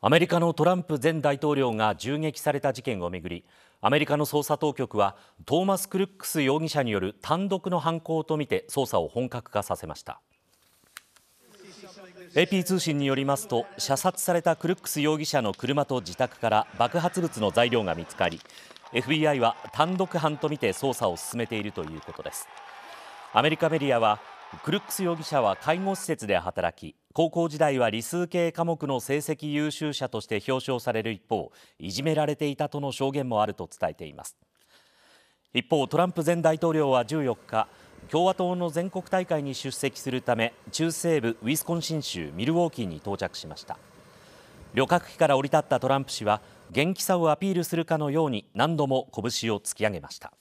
アメリカのトランプ前大統領が銃撃された事件をめぐりアメリカの捜査当局はトーマス・クルックス容疑者による単独の犯行とみて捜査を本格化させました AP 通信によりますと射殺されたクルックス容疑者の車と自宅から爆発物の材料が見つかり FBI は単独犯とみて捜査を進めているということですアメリカメディアはクルックス容疑者は介護施設で働き高校時代は理数系科目の成績優秀者として表彰される一方いじめられていたとの証言もあると伝えています一方トランプ前大統領は14日共和党の全国大会に出席するため中西部ウィスコンシン州ミルウォーキーに到着しました旅客機から降り立ったトランプ氏は元気さをアピールするかのように何度も拳を突き上げました